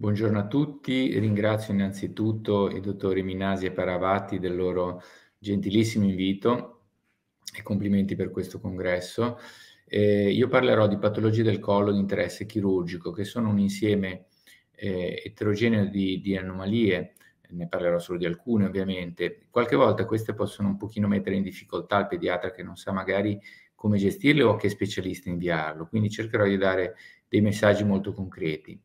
Buongiorno a tutti, ringrazio innanzitutto i dottori Minasi e Paravatti del loro gentilissimo invito e complimenti per questo congresso. Eh, io parlerò di patologie del collo di interesse chirurgico, che sono un insieme eh, eterogeneo di, di, anomalie, ne parlerò solo di alcune ovviamente. Qualche volta queste possono un pochino mettere in difficoltà il pediatra che non sa magari come gestirle o a che specialista inviarlo, quindi cercherò di dare dei messaggi molto concreti.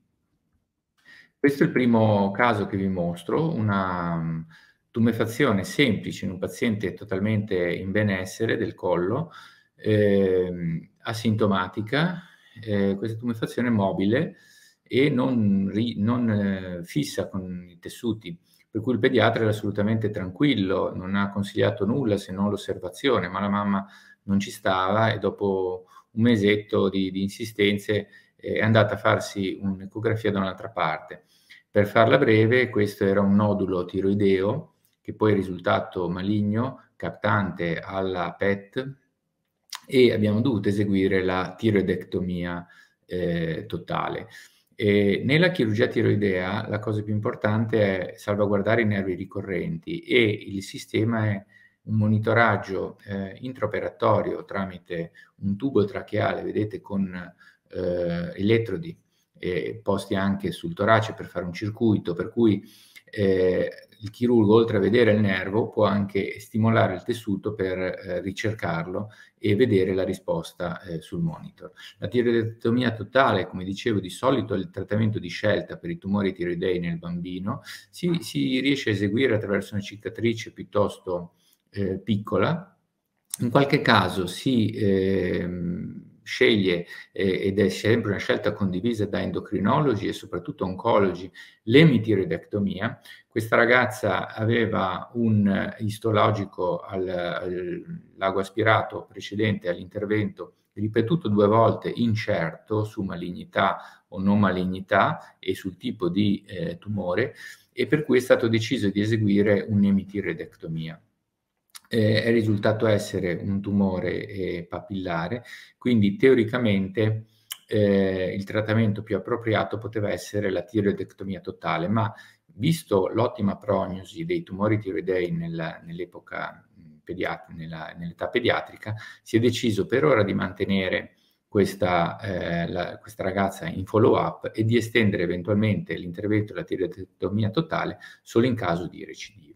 Questo è il primo caso che vi mostro, una mm, tumefazione semplice in un paziente totalmente in benessere del collo, eh, asintomatica, eh, questa tumefazione mobile e non, ri, non eh, fissa con i tessuti, per cui il pediatra era assolutamente tranquillo, non ha consigliato nulla se non l'osservazione, ma la mamma non ci stava e dopo un mesetto di, di insistenze è andata a farsi un'ecografia da un'altra parte. Per farla breve, questo era un nodulo tiroideo che poi è risultato maligno, captante alla PET e abbiamo dovuto eseguire la tiroidectomia eh, totale. E nella chirurgia tiroidea la cosa più importante è salvaguardare i nervi ricorrenti e il sistema è un monitoraggio eh, intraoperatorio tramite un tubo tracheale, vedete con eh, elettrodi eh, posti anche sul torace per fare un circuito, per cui eh, il chirurgo, oltre a vedere il nervo, può anche stimolare il tessuto per eh, ricercarlo e vedere la risposta eh, sul monitor. La tiroidectomia totale, come dicevo, di solito è il trattamento di scelta per i tumori tiroidei nel bambino, si, si riesce a eseguire attraverso una cicatrice piuttosto eh, piccola. In qualche caso si ehm, sceglie eh, ed è sempre una scelta condivisa da endocrinologi e soprattutto oncologi l'emitiroidectomia. Questa ragazza aveva un istologico al, al lago aspirato precedente all'intervento ripetuto due volte incerto su malignità o non malignità e sul tipo di eh, tumore e per cui è stato deciso di eseguire un'emitiroidectomia eh, è risultato essere un tumore eh, papillare, quindi teoricamente eh, il trattamento più appropriato poteva essere la tiroidectomia totale, ma visto l'ottima prognosi dei tumori tiroidei nella, nell'epoca pediatri- nella, nell'età pediatrica, si è deciso per ora di mantenere questa, eh, la, questa, ragazza in follow up e di estendere eventualmente l'intervento della tiroidectomia totale solo in caso di recidiva.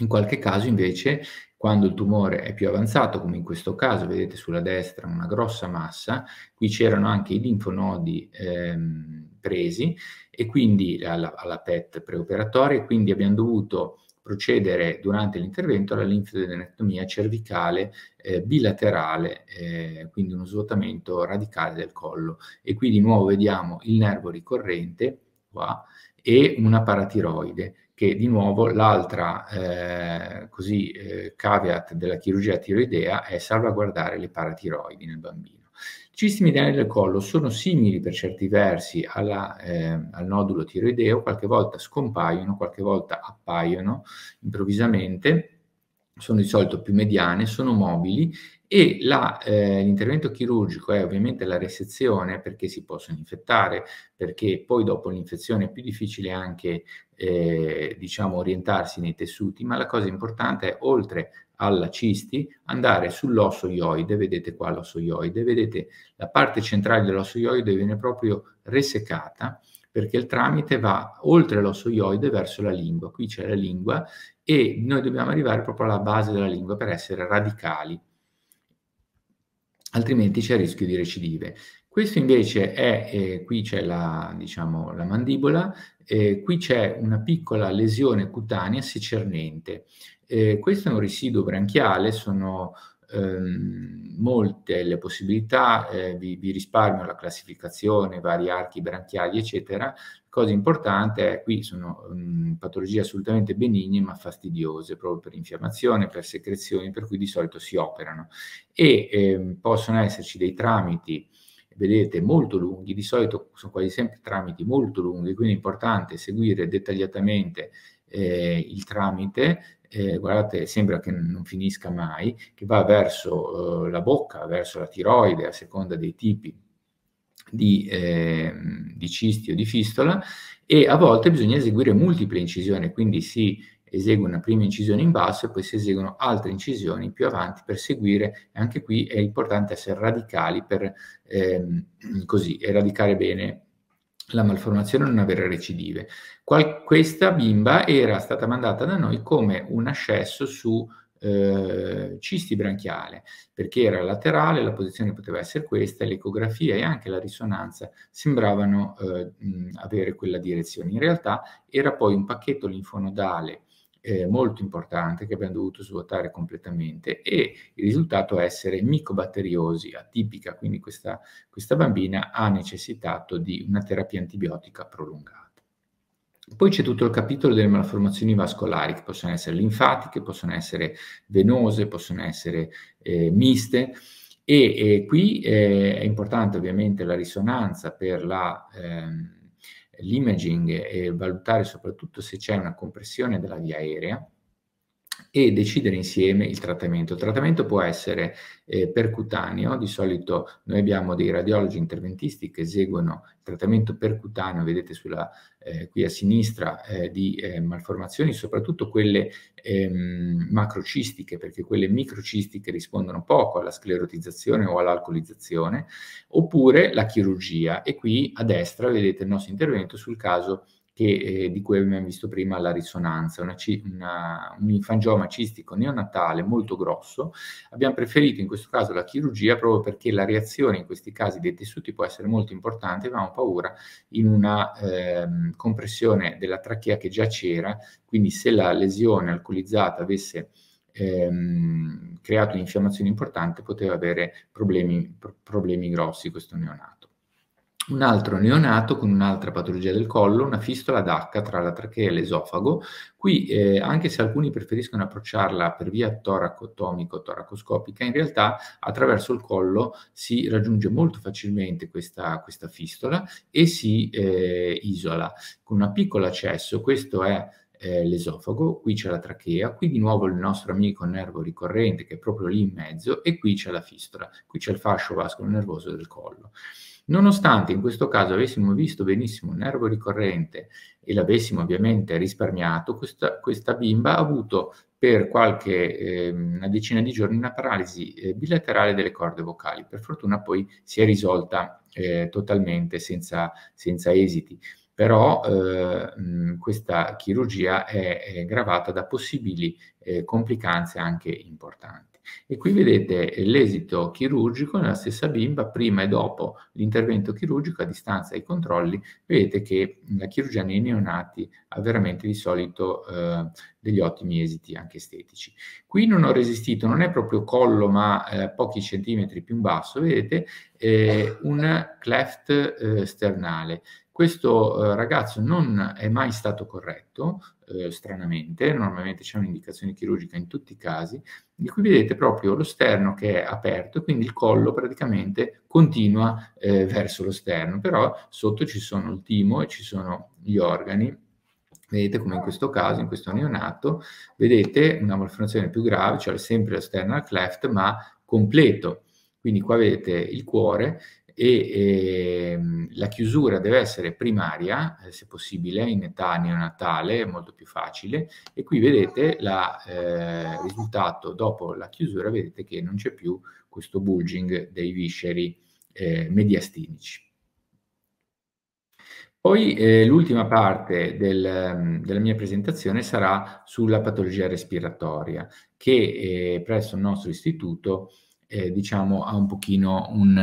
In qualche caso invece, quando il tumore è più avanzato, come in questo caso vedete sulla destra una grossa massa, qui c'erano anche i linfonodi ehm, presi e quindi alla, alla PET preoperatoria e quindi abbiamo dovuto procedere durante l'intervento alla linfodenectomia cervicale eh, bilaterale, eh, quindi uno svuotamento radicale del collo. E qui di nuovo vediamo il nervo ricorrente qua e una paratiroide che di nuovo l'altra eh, così, eh, caveat della chirurgia tiroidea è salvaguardare le paratiroidi nel bambino. I cisti mediani del collo sono simili per certi versi alla, eh, al nodulo tiroideo, qualche volta scompaiono, qualche volta appaiono improvvisamente sono di solito più mediane, sono mobili e la, eh, l'intervento chirurgico è ovviamente la resezione perché si possono infettare, perché poi dopo l'infezione è più difficile anche eh, diciamo orientarsi nei tessuti, ma la cosa importante è oltre alla cisti andare sull'osso ioide, vedete qua l'osso ioide, vedete la parte centrale dell'osso ioide viene proprio resecata perché il tramite va oltre l'osso ioide verso la lingua. Qui c'è la lingua e noi dobbiamo arrivare proprio alla base della lingua per essere radicali, altrimenti c'è il rischio di recidive. Questo invece è, eh, qui c'è la, diciamo, la mandibola, eh, qui c'è una piccola lesione cutanea secernente. Eh, questo è un residuo branchiale, sono ehm, molte le possibilità, eh, vi, vi, risparmio la classificazione, vari archi branchiali, eccetera. Cosa importante è qui sono mh, mm, patologie assolutamente benigne ma fastidiose proprio per infiammazione, per secrezioni, per cui di solito si operano e ehm, possono esserci dei tramiti vedete molto lunghi, di solito sono quasi sempre tramiti molto lunghi, quindi è importante seguire dettagliatamente eh, il tramite eh, guardate, sembra che non finisca mai, che va verso eh, la bocca, verso la tiroide, a seconda dei tipi di, eh, di cisti o di fistola, e a volte bisogna eseguire multiple incisioni, quindi si esegue una prima incisione in basso e poi si eseguono altre incisioni più avanti per seguire, anche qui è importante essere radicali per ehm, così, eradicare bene la malformazione non avere recidive. Qual- questa bimba era stata mandata da noi come un ascesso su eh, cisti branchiale, perché era laterale, la posizione poteva essere questa, l'ecografia e anche la risonanza sembravano eh, mh, avere quella direzione. In realtà era poi un pacchetto linfonodale eh, molto importante che abbiamo dovuto svuotare completamente e il risultato è essere micobatteriosi atipica, quindi questa, questa bambina ha necessitato di una terapia antibiotica prolungata. Poi c'è tutto il capitolo delle malformazioni vascolari, che possono essere linfatiche, possono essere venose, possono essere eh, miste. E, e qui eh, è importante ovviamente la risonanza per la... Ehm, l'imaging e valutare soprattutto se c'è una compressione della via aerea, e decidere insieme il trattamento. Il trattamento può essere eh, percutaneo, di solito noi abbiamo dei radiologi interventisti che eseguono il trattamento percutaneo, vedete sulla, eh, qui a sinistra, eh, di eh, malformazioni, soprattutto quelle ehm, macrocistiche, perché quelle microcistiche rispondono poco alla sclerotizzazione o all'alcolizzazione, oppure la chirurgia. E qui a destra vedete il nostro intervento sul caso che, eh, di cui abbiamo visto prima la risonanza, una, una, un infangioma cistico neonatale molto grosso. Abbiamo preferito in questo caso la chirurgia proprio perché la reazione in questi casi dei tessuti può essere molto importante, avevamo paura in una eh, compressione della trachea che già c'era, quindi se la lesione alcolizzata avesse ehm, creato un'infiammazione importante poteva avere problemi, pro- problemi grossi questo neonato un altro neonato con un'altra patologia del collo, una fistola d'H tra la trachea e l'esofago. Qui, eh, anche se alcuni preferiscono approcciarla per via toracotomico-toracoscopica, in realtà attraverso il collo si raggiunge molto facilmente questa, questa fistola e si eh, isola. Con un piccolo accesso, questo è eh, l'esofago, qui c'è la trachea, qui di nuovo il nostro amico nervo ricorrente che è proprio lì in mezzo e qui c'è la fistola, qui c'è il fascio vascolo nervoso del collo. Nonostante in questo caso avessimo visto benissimo un nervo ricorrente e l'avessimo ovviamente risparmiato, questa, questa bimba ha avuto per qualche eh, una decina di giorni una paralisi eh, bilaterale delle corde vocali. Per fortuna poi si è risolta eh, totalmente senza, senza, esiti. Però eh, mh, questa chirurgia è, è, gravata da possibili eh, complicanze anche importanti. E qui vedete l'esito chirurgico nella stessa bimba, prima e dopo l'intervento chirurgico, a distanza ai controlli, vedete che la chirurgia nei neonati ha veramente di solito eh, degli ottimi esiti anche estetici. Qui non ho resistito, non è proprio collo, ma eh, pochi centimetri più in basso, vedete, eh, un cleft eh, sternale. Questo eh, ragazzo non è mai stato corretto, eh, stranamente, normalmente c'è un'indicazione chirurgica in tutti i casi, di cui vedete proprio lo sterno che è aperto, quindi il collo praticamente continua eh, verso lo sterno, però sotto ci sono il timo e ci sono gli organi Vedete come in questo caso, in questo neonato, vedete una malformazione più grave, cioè sempre la sternal cleft, ma completo. Quindi qua vedete il cuore e ehm, la chiusura deve essere primaria, eh, se possibile, in età neonatale, molto più facile, e qui vedete il eh, risultato dopo la chiusura, vedete che non c'è più questo bulging dei visceri eh, mediastinici. Poi eh, l'ultima parte del, della mia presentazione sarà sulla patologia respiratoria, che eh, presso il nostro istituto eh, diciamo, ha un pochino un,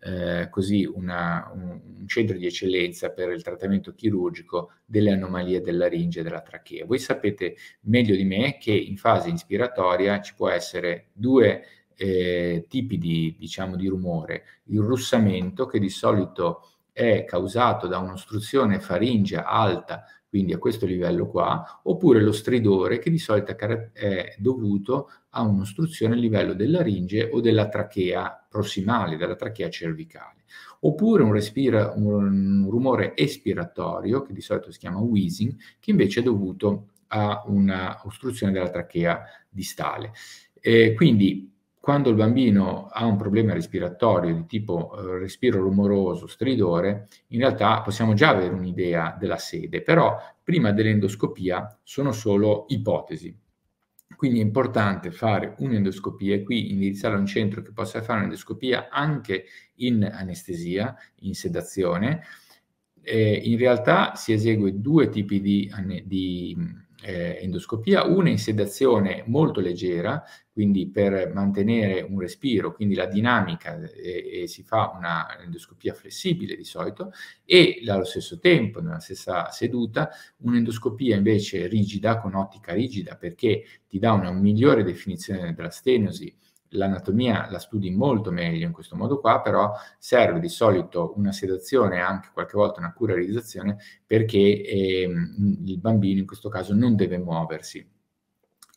eh, così una, un, centro di eccellenza per il trattamento chirurgico delle anomalie della ringe e della trachea. Voi sapete meglio di me che in fase inspiratoria ci può essere due eh, tipi di, diciamo, di rumore, il russamento che di solito è causato da un'ostruzione faringea alta quindi a questo livello qua, oppure lo stridore che di solito è dovuto a un'ostruzione a livello della laringe o della trachea prossimale, della trachea cervicale, oppure un, respira, un rumore espiratorio che di solito si chiama wheezing, che invece è dovuto a un'ostruzione della trachea distale. Eh, quindi quando il bambino ha un problema respiratorio di tipo eh, respiro rumoroso, stridore, in realtà possiamo già avere un'idea della sede, però prima dell'endoscopia sono solo ipotesi. Quindi è importante fare un'endoscopia e qui indirizzare un centro che possa fare un'endoscopia anche in anestesia, in sedazione. Eh, in realtà si esegue due tipi di, di eh, endoscopia, una in sedazione molto leggera, quindi per mantenere un respiro, quindi la dinamica e, eh, e si fa una endoscopia flessibile di solito e allo stesso tempo, nella stessa seduta, un'endoscopia invece rigida, con ottica rigida, perché ti dà una migliore definizione della stenosi l'anatomia la studi molto meglio in questo modo qua, però serve di solito una sedazione, anche qualche volta una curarizzazione, perché eh, il bambino in questo caso non deve muoversi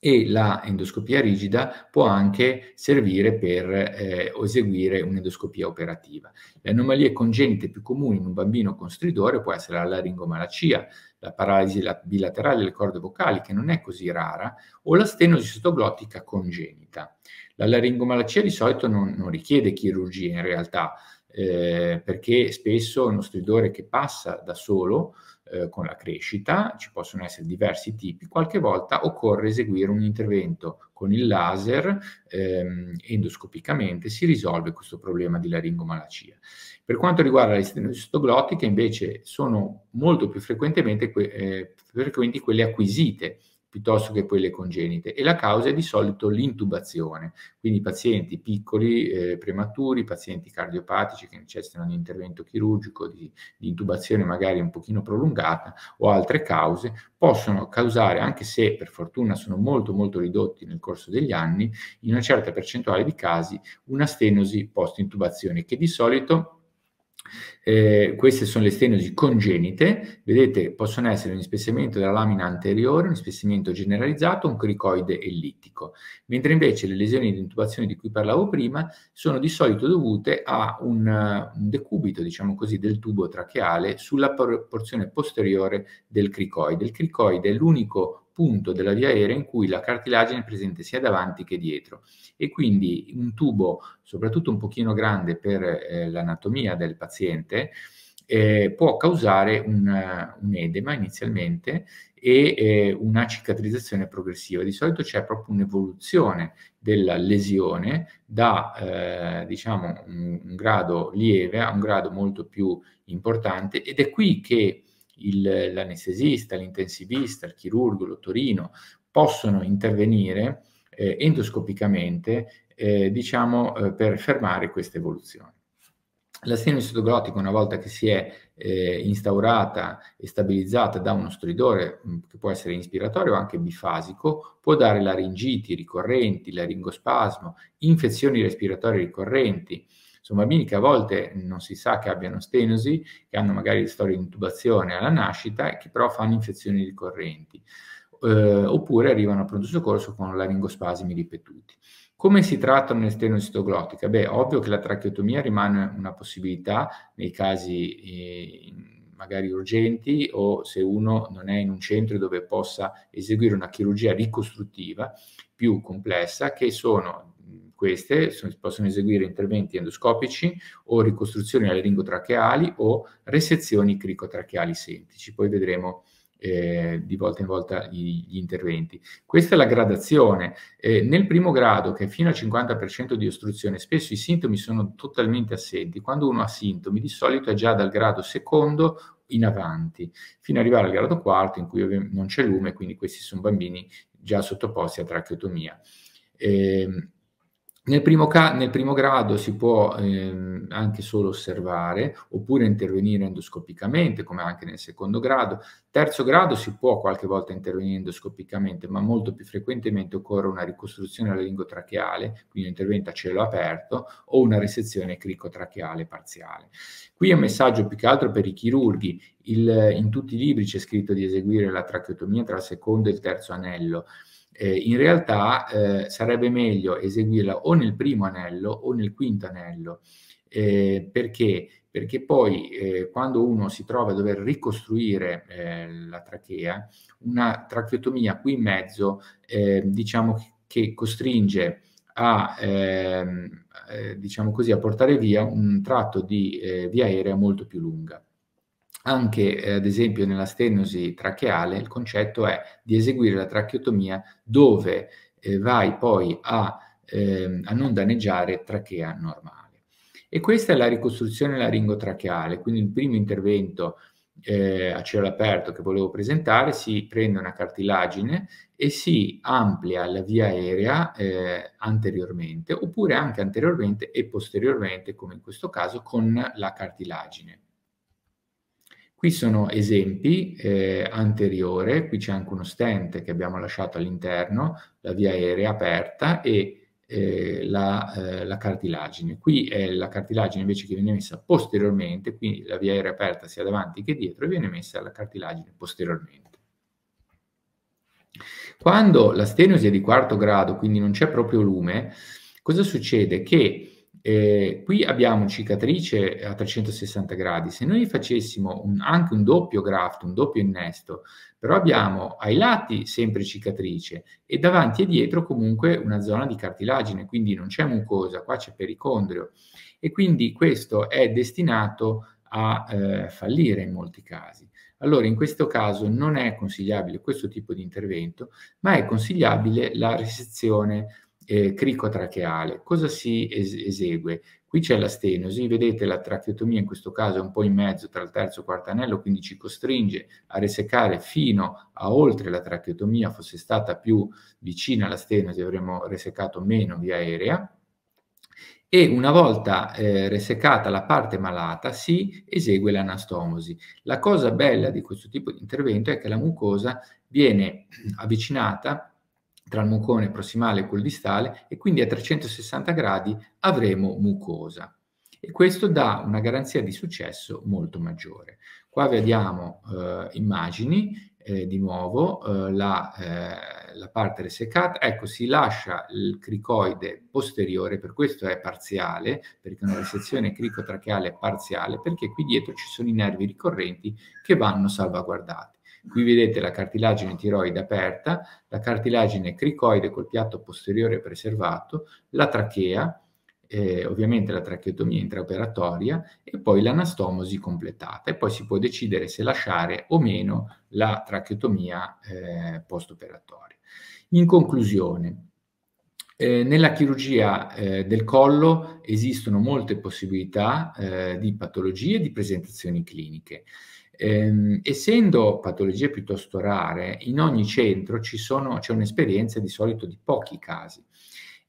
e la endoscopia rigida può anche servire per eh, eseguire un'endoscopia operativa. Le anomalie congenite più comuni in un bambino con stridore può essere la laringomalacia, la paralisi bilaterale delle corde vocali, che non è così rara, o la stenosi sottoglottica congenita. La laringomalacia di solito non, non richiede chirurgia in realtà, eh, perché spesso uno stridore che passa da solo eh, con la crescita, ci possono essere diversi tipi, qualche volta occorre eseguire un intervento con il laser ehm, endoscopicamente, si risolve questo problema di laringomalacia. Per quanto riguarda le stenosi sottoglottiche invece sono molto più frequentemente que- eh, frequenti quelle acquisite, piuttosto che quelle congenite e la causa è di solito l'intubazione, quindi pazienti piccoli, eh, prematuri, pazienti cardiopatici che necessitano di intervento chirurgico, di, di, intubazione magari un pochino prolungata o altre cause possono causare, anche se per fortuna sono molto molto ridotti nel corso degli anni, in una certa percentuale di casi una stenosi post-intubazione che di solito eh, queste sono le stenosi congenite, vedete possono essere un spessamento della lamina anteriore, un spessamento generalizzato, un cricoide ellittico, mentre invece le lesioni di intubazione di cui parlavo prima sono di solito dovute a un, un decubito, diciamo così, del tubo tracheale sulla por- porzione posteriore del cricoide. Il cricoide è l'unico punto della via aerea in cui la cartilagine è presente sia davanti che dietro e quindi un tubo soprattutto un pochino grande per eh, l'anatomia del paziente eh, può causare un, un, edema inizialmente e eh, una cicatrizzazione progressiva. Di solito c'è proprio un'evoluzione della lesione da eh, diciamo un, un grado lieve a un grado molto più importante ed è qui che il, l'anestesista, l'intensivista, il chirurgo, l'ottorino possono intervenire eh, endoscopicamente eh, diciamo, eh, per fermare questa evoluzione. La L'astenio citoglottico, una volta che si è eh, instaurata e stabilizzata da uno stridore, mh, mm, che può essere inspiratorio o anche bifasico, può dare laringiti ricorrenti, laringospasmo, infezioni respiratorie ricorrenti, sono bambini che a volte non si sa che abbiano stenosi, che hanno magari storie di intubazione alla nascita e che però fanno infezioni ricorrenti. Eh, oppure arrivano a pronto soccorso con laringospasmi ripetuti. Come si trattano le stenocitoglottiche? Beh, ovvio che la tracheotomia rimane una possibilità nei casi eh, magari urgenti o se uno non è in un centro dove possa eseguire una chirurgia ricostruttiva più complessa, che sono queste sono, possono eseguire interventi endoscopici o ricostruzioni laringotracheali o resezioni cricotracheali semplici. Poi vedremo eh, di volta in volta gli, interventi. Questa è la gradazione. Eh, nel primo grado, che è fino al 50% di ostruzione, spesso i sintomi sono totalmente assenti. Quando uno ha sintomi, di solito è già dal grado secondo in avanti, fino ad arrivare al grado quarto, in cui non c'è lume, quindi questi sono bambini già sottoposti a tracheotomia. Eh, nel primo, ca- nel primo grado si può ehm, anche solo osservare oppure intervenire endoscopicamente, come anche nel secondo grado. Terzo grado si può qualche volta intervenire endoscopicamente, ma molto più frequentemente occorre una ricostruzione laringotracheale, quindi un intervento a cielo aperto, o una resezione cricotracheale parziale. Qui è un messaggio più che altro per i chirurghi. Il, in tutti i libri c'è scritto di eseguire la tracheotomia tra il secondo e il terzo anello eh, in realtà eh, sarebbe meglio eseguirla o nel primo anello o nel quinto anello, eh, perché? perché poi eh, quando uno si trova a dover ricostruire eh, la trachea, una tracheotomia qui in mezzo eh, diciamo che costringe a, ehm, diciamo così, a portare via un tratto di via aerea molto più lunga. Anche eh, ad esempio nella stenosi tracheale il concetto è di eseguire la tracheotomia dove eh, vai poi a, eh, a, non danneggiare trachea normale. E questa è la ricostruzione laringotracheale, quindi il primo intervento eh, a cielo aperto che volevo presentare, si prende una cartilagine e si amplia la via aerea eh, anteriormente oppure anche anteriormente e posteriormente come in questo caso con la cartilagine. Qui sono esempi eh, anteriore, qui c'è anche uno stent che abbiamo lasciato all'interno, la via aerea aperta e eh, la, eh, la, cartilagine. Qui è la cartilagine invece che viene messa posteriormente, quindi la via aerea aperta sia davanti che dietro e viene messa la cartilagine posteriormente. Quando la stenosi è di quarto grado, quindi non c'è proprio lume, cosa succede? Che eh, qui abbiamo cicatrice a 360 gradi. Se noi facessimo un, anche un doppio graft, un doppio innesto, però abbiamo ai lati sempre cicatrice e davanti e dietro comunque una zona di cartilagine, quindi non c'è mucosa, qua c'è pericondrio. E quindi questo è destinato a eh, fallire in molti casi. Allora, in questo caso non è consigliabile questo tipo di intervento, ma è consigliabile la resezione eh, cricotracheale. Cosa si es- esegue? Qui c'è la stenosi, vedete la tracheotomia in questo caso è un po' in mezzo tra il terzo e il quarto anello, quindi ci costringe a resecare fino a oltre la tracheotomia, fosse stata più vicina alla stenosi avremmo resecato meno via aerea e una volta eh, resecata la parte malata si esegue l'anastomosi. La cosa bella di questo tipo di intervento è che la mucosa viene avvicinata tra il mucone prossimale e quello distale e quindi a 360 gradi avremo mucosa. E questo dà una garanzia di successo molto maggiore. Qua vediamo eh, immagini, eh, di nuovo eh, la, eh, la, parte resecata, ecco si lascia il cricoide posteriore, per questo è parziale, perché è una resezione cricotracheale parziale, perché qui dietro ci sono i nervi ricorrenti che vanno salvaguardati. Qui vedete la cartilagine tiroide aperta, la cartilagine cricoide col piatto posteriore preservato, la trachea, eh, ovviamente la tracheotomia intraoperatoria e poi l'anastomosi completata e poi si può decidere se lasciare o meno la tracheotomia eh, postoperatoria. In conclusione, eh, nella chirurgia eh, del collo esistono molte possibilità eh, di patologie e di presentazioni cliniche. Ehm, essendo patologie piuttosto rare, in ogni centro sono, c'è un'esperienza di solito di pochi casi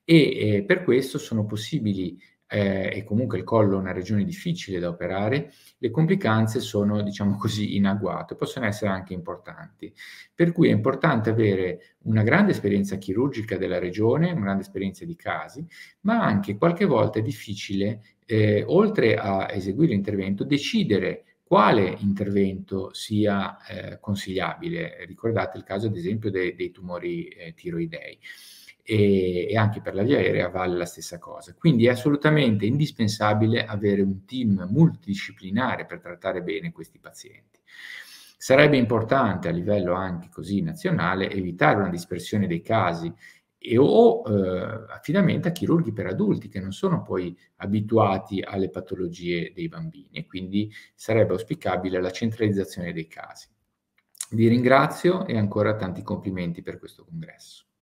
e eh, per questo sono possibili, eh, e comunque il collo è una regione difficile da operare, le complicanze sono, diciamo così, in agguato e possono essere anche importanti. Per cui è importante avere una grande esperienza chirurgica della regione, una grande esperienza di casi, ma anche qualche volta è difficile, eh, oltre a eseguire l'intervento, decidere quale intervento sia eh, consigliabile. Ricordate il caso ad esempio dei, dei tumori eh, tiroidei e, e, anche per la via aerea vale la stessa cosa. Quindi è assolutamente indispensabile avere un team multidisciplinare per trattare bene questi pazienti. Sarebbe importante a livello anche così nazionale evitare una dispersione dei casi e o eh, affidamento a chirurghi per adulti che non sono poi abituati alle patologie dei bambini e quindi sarebbe auspicabile la centralizzazione dei casi. Vi ringrazio e ancora tanti complimenti per questo congresso.